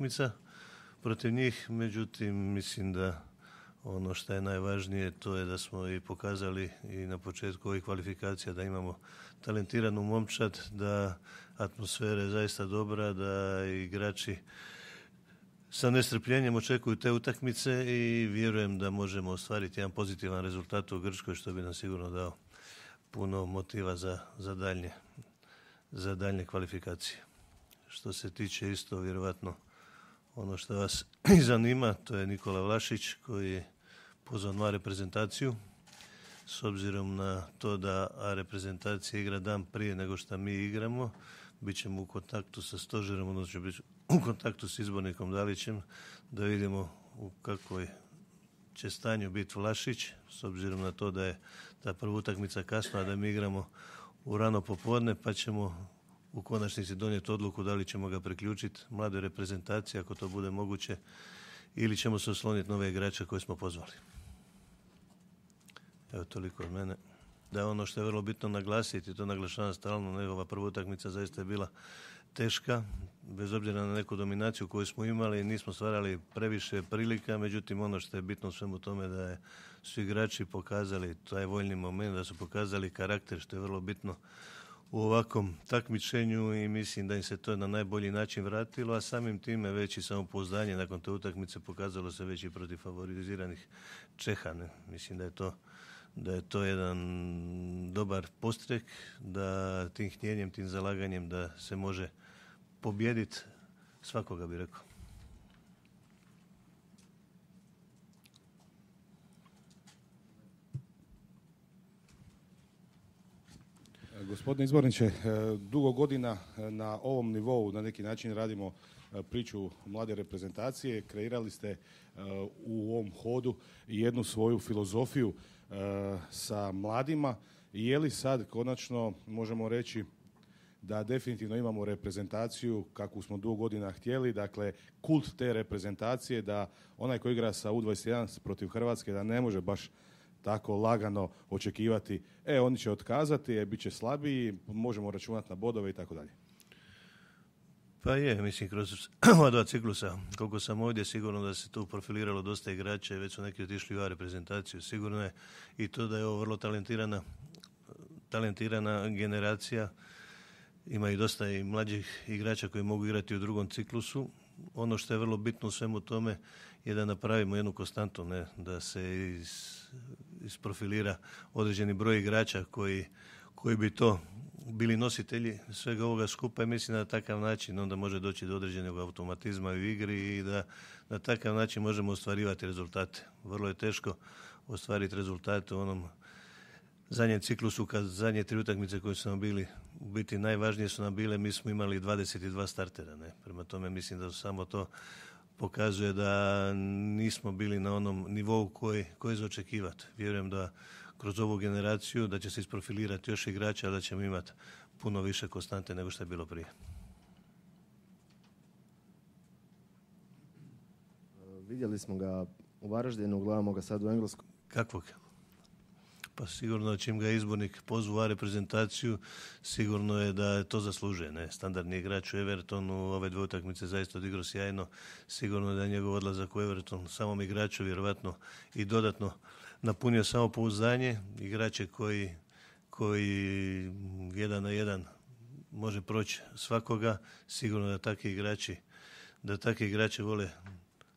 utakmica protiv njih, međutim mislim da ono što je najvažnije to je da smo i pokazali i na početku ovih kvalifikacija da imamo talentiranu momčad, da atmosfera je zaista dobra, da igrači sa nestrpljenjem očekuju te utakmice i vjerujem da možemo ostvariti jedan pozitivan rezultat u Grčkoj što bi nam sigurno dao puno motiva za, za, daljnje, za daljnje kvalifikacije. Što se tiče isto vjerojatno ono što vas zanima, to je Nikola Vlašić koji je pozvan na reprezentaciju. S obzirom na to da A reprezentacija igra dan prije nego što mi igramo, bit ćemo u kontaktu sa stožerom, odnosno bit u kontaktu s izbornikom Dalićem da vidimo u kakvoj će stanju biti Vlašić, s obzirom na to da je ta prva utakmica kasno, a da mi igramo u rano popodne, pa ćemo u konačnici donijeti odluku da li ćemo ga priključiti mladoj reprezentaciji ako to bude moguće ili ćemo se osloniti nove igrače koje smo pozvali. Evo toliko od mene. Da je ono što je vrlo bitno naglasiti, to naglašavam stalno, ova prva utakmica zaista je bila teška, bez obzira na neku dominaciju koju smo imali, nismo stvarali previše prilika, međutim ono što je bitno u svemu tome da je su igrači pokazali taj voljni moment, da su pokazali karakter što je vrlo bitno u ovakvom takmičenju i mislim da im se to na najbolji način vratilo, a samim time već veći samopouzdanje nakon te utakmice pokazalo se već i protiv favoriziranih Čeha. Mislim da je to da je to jedan dobar postrek, da tim hnjenjem, tim zalaganjem da se može pobijediti svakoga bi rekao. Gospodine izborniče, e, dugo godina e, na ovom nivou na neki način radimo e, priču mlade reprezentacije. Kreirali ste u ovom hodu jednu svoju filozofiju sa mladima. Je li sad konačno možemo reći da definitivno imamo reprezentaciju kakvu smo dugo godina htjeli, dakle kult te reprezentacije da onaj koji igra sa U21 protiv Hrvatske da ne može baš tako lagano očekivati, e, oni će otkazati, e, bit će slabiji, možemo računati na bodove i tako dalje. Pa je, mislim, kroz ova dva ciklusa, koliko sam ovdje, sigurno da se tu profiliralo dosta igrača i već su neki otišli u A reprezentaciju, sigurno je i to da je ovo vrlo talentirana, talentirana generacija, ima i dosta i mlađih igrača koji mogu igrati u drugom ciklusu, ono što je vrlo bitno u svemu tome je da napravimo jednu konstantu, ne? da se isprofilira određeni broj igrača koji, koji bi to bili nositelji svega ovoga skupa i mislim da na takav način onda može doći do određenog automatizma u igri i da na takav način možemo ostvarivati rezultate. Vrlo je teško ostvariti rezultate u onom zadnjem ciklusu, kad zadnje tri utakmice koje su nam bili, u biti najvažnije su nam bile, mi smo imali 22 startera. Ne? Prema tome mislim da samo to pokazuje da nismo bili na onom nivou koji, je za očekivati. Vjerujem da kroz ovu generaciju da će se isprofilirati još igrača, da ćemo imati puno više konstante nego što je bilo prije. Vidjeli smo ga u Varaždinu, gledamo ga sad u Engleskoj. Kakvog? pa sigurno čim ga izbornik pozva reprezentaciju, sigurno je da to zaslužuje. Ne? Standardni igrač u Evertonu, ove dve utakmice zaista odigrao sjajno, sigurno da je njegov odlazak u Everton samom igraču vjerojatno i dodatno napunio samo pouzdanje. igrače koji, koji jedan na jedan može proći svakoga, sigurno da takvi igrači da takvi igrači vole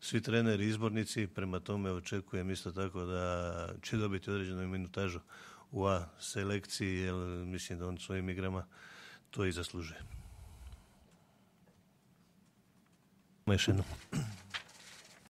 svi treneri, izbornici, prema tome očekujem isto tako da će dobiti određenu minutažu u A selekciji, jer mislim da on svojim igrama to i zaslužuje.